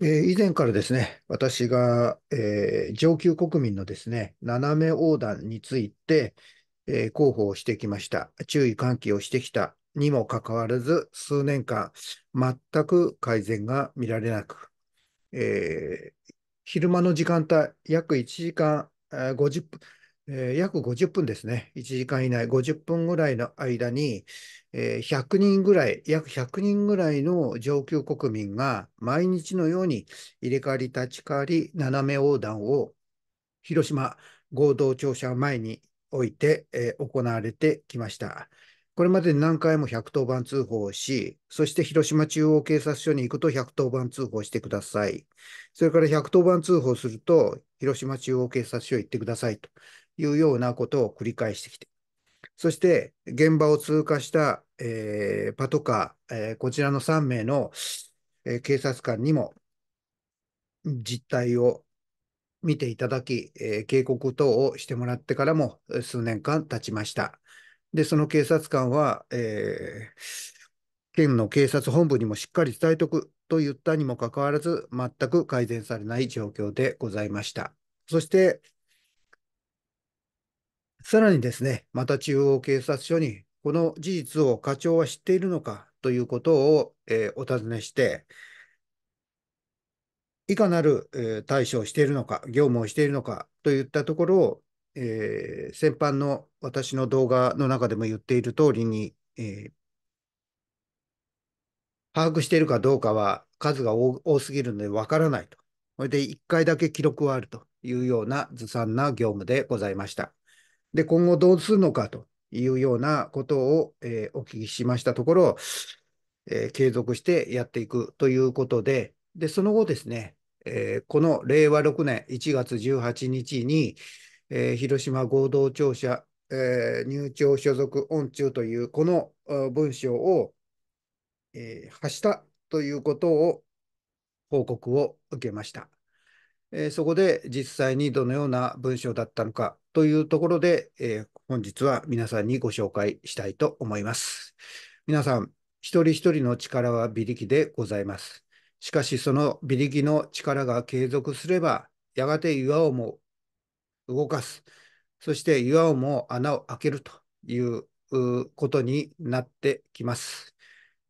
え以前からですね、私が、えー、上級国民のですね、斜め横断について、えー、広報をしてきました。注意喚起をしてきたにもかかわらず、数年間、全く改善が見られなく、えー、昼間の時間帯、約1時間50分、えー、約50分ですね。1時間以内、50分ぐらいの間に、えー、100人ぐらい、約100人ぐらいの上級国民が毎日のように入れ替わり立ち替わり斜め横断を広島合同庁舎前に置いて、えー、行われてきました。これまでに何回も110番通報をし、そして広島中央警察署に行くと110番通報してください。それから110番通報すると、広島中央警察署行ってくださいというようなことを繰り返してきて、そして現場を通過した、えー、パトカー、えー、こちらの3名の、えー、警察官にも実態を見ていただき、えー、警告等をしてもらってからも数年間経ちました。で、その警察官は、えー、県の警察本部にもしっかり伝えておくと言ったにもかかわらず、全く改善されない状況でございました。そして、さらにですね、また中央警察署に、この事実を課長は知っているのかということを、えー、お尋ねして、いかなる、えー、対処をしているのか、業務をしているのかといったところを、えー、先般の私の動画の中でも言っている通りに、え把握しているかどうかは数が多すぎるのでわからないと。それで1回だけ記録はあるというようなずさんな業務でございました。で、今後どうするのかというようなことを、えー、お聞きしましたところ、えー、継続してやっていくということで、で、その後ですね、えー、この令和6年1月18日に、えー、広島合同庁舎、えー、入庁所属恩中というこの文章を、え発したということを報告を受けました。えそこで実際にどのような文章だったのか、というところで、えー、本日は皆さんにご紹介したいと思います。皆さん、一人一人の力は微力でございます。しかし、その微力の力が継続すれば、やがて岩をも動かす、そして岩をも穴を開けるということになってきます。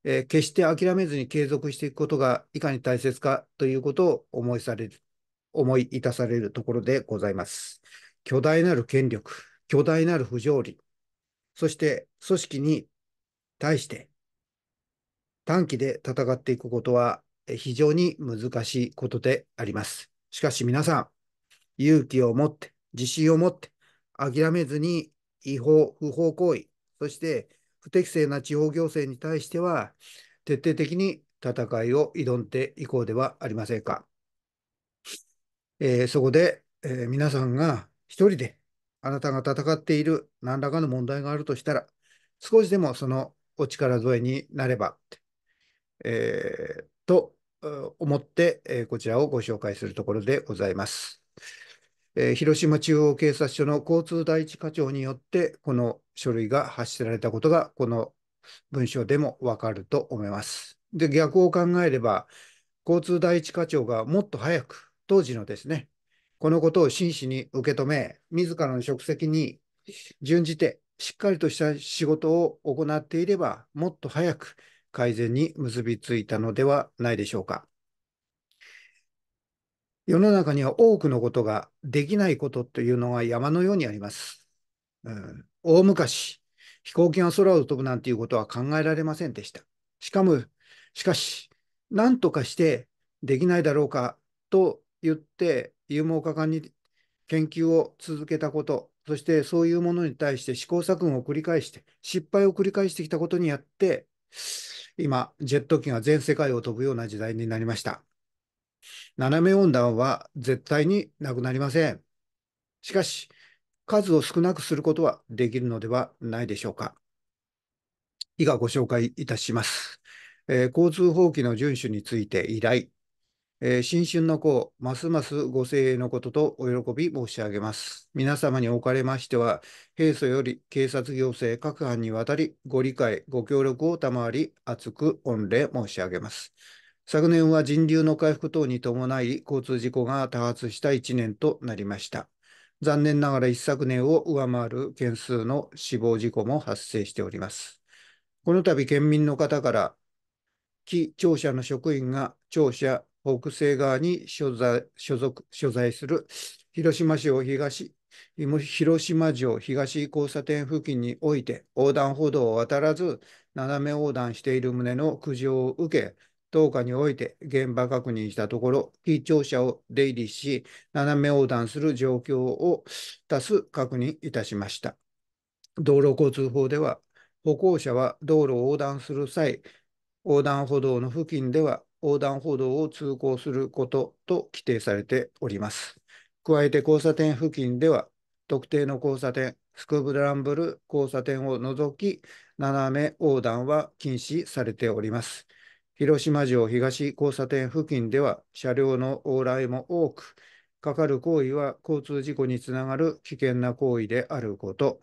えー、決して諦めずに継続していくことがいかに大切かということを思いされる、思いいされるところでございます。巨大なる権力、巨大なる不条理、そして組織に対して短期で戦っていくことは非常に難しいことであります。しかし皆さん、勇気を持って、自信を持って、諦めずに違法、不法行為、そして不適正な地方行政に対しては、徹底的に戦いを挑んでいこうではありませんか。えー、そこで、えー、皆さんが一人であなたが戦っている何らかの問題があるとしたら、少しでもそのお力添えになれば、えー、と思って、えー、こちらをご紹介するところでございます。えー、広島中央警察署の交通第一課長によって、この書類が発せられたことが、この文章でもわかると思います。で、逆を考えれば、交通第一課長がもっと早く、当時のですね、このことを真摯に受け止め、自らの職責に準じて、しっかりとした仕事を行っていれば、もっと早く改善に結びついたのではないでしょうか。世の中には多くのことができないことというのが山のようにあります。うん、大昔、飛行機が空を飛ぶなんていうことは考えられませんでした。しかも、しかし、何とかしてできないだろうかと言って勇猛果敢に研究を続けたこと、そしてそういうものに対して試行錯誤を繰り返して、失敗を繰り返してきたことによって、今、ジェット機が全世界を飛ぶような時代になりました。斜め温暖は絶対になくなりません。しかし、数を少なくすることはできるのではないでしょうか。以下ご紹介いたします。えー、交通法規の遵守について依頼えー、新春の子、ますますご声援のこととお喜び申し上げます。皆様におかれましては、平素より警察行政各班にわたり、ご理解、ご協力を賜り、厚く御礼申し上げます。昨年は人流の回復等に伴い、交通事故が多発した1年となりました。残念ながら一昨年を上回る件数の死亡事故も発生しております。この度、県民の方から、非庁舎の職員が庁舎北西側に所在所属所在する広島市を東広島城東交差点付近において横断歩道を渡らず斜め横断している旨の苦情を受け10日において現場確認したところ非庁舎を出入りし斜め横断する状況を多数確認いたしました道路交通法では歩行者は道路を横断する際横断歩道の付近では横断歩道を通行することと規定されております。加えて交差点付近では、特定の交差点、スクランブル交差点を除き、斜め横断は禁止されております。広島城東交差点付近では車両の往来も多く、かかる行為は交通事故につながる危険な行為であること、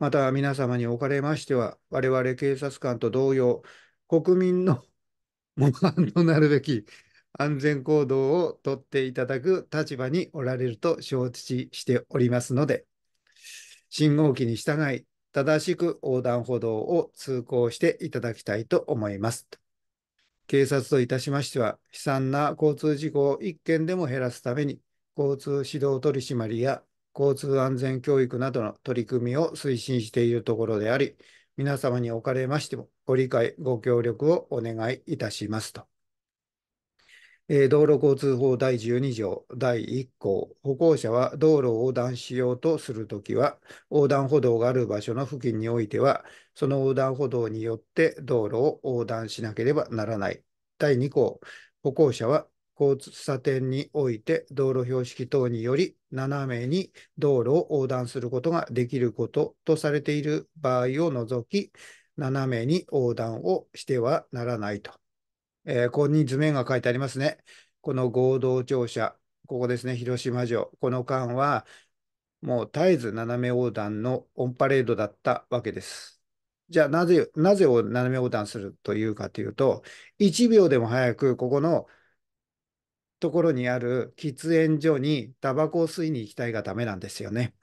また皆様におかれましては、我々警察官と同様、国民の模範となるべき安全行動をとっていただく立場におられると承知しておりますので、信号機に従い、正しく横断歩道を通行していただきたいと思います。警察といたしましては、悲惨な交通事故を1件でも減らすために、交通指導取締りや交通安全教育などの取り組みを推進しているところであり、皆様におかれましても、ご理解、ご協力をお願いいたしますと。えー、道路交通法第12条第1項、歩行者は道路を横断しようとするときは、横断歩道がある場所の付近においては、その横断歩道によって道路を横断しなければならない。第2項、歩行者は交差点において道路標識等により斜めに道路を横断することができることとされている場合を除き、斜めに横断をしてはならないと。えー、ここに図面が書いてありますね。この合同庁舎、ここですね、広島城。この間は、もう絶えず斜め横断のオンパレードだったわけです。じゃあなぜ、なぜを斜め横断するというかというと、1秒でも早くここのところにある喫煙所にタバコを吸いに行きたいがためなんですよね。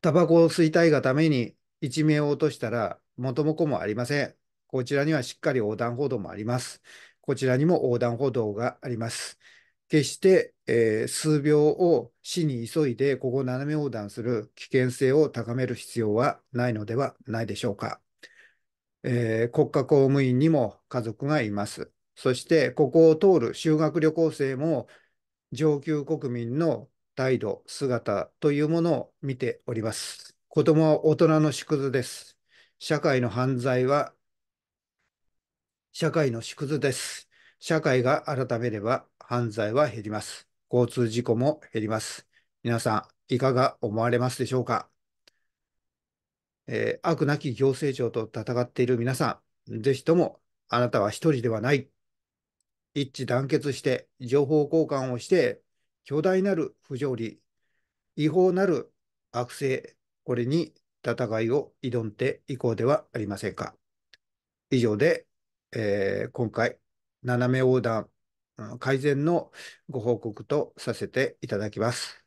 タバコを吸いたいがために一命を落としたら元も子もありません。こちらにはしっかり横断歩道もあります。こちらにも横断歩道があります。決して、えー、数秒を死に急いでここ斜め横断する危険性を高める必要はないのではないでしょうか。えー、国家公務員にも家族がいます。そしてここを通る修学旅行生も上級国民の態度、姿というものを見ております。子供は大人の縮図です。社会の犯罪は社会の縮図です。社会が改めれば犯罪は減ります。交通事故も減ります。皆さん、いかが思われますでしょうか、えー、悪なき行政庁と戦っている皆さん、ぜひともあなたは一人ではない。一致団結して、情報交換をして、巨大なる不条理、違法なる悪性、これに戦いを挑んでいこうではありませんか。以上で、えー、今回、斜め横断改善のご報告とさせていただきます。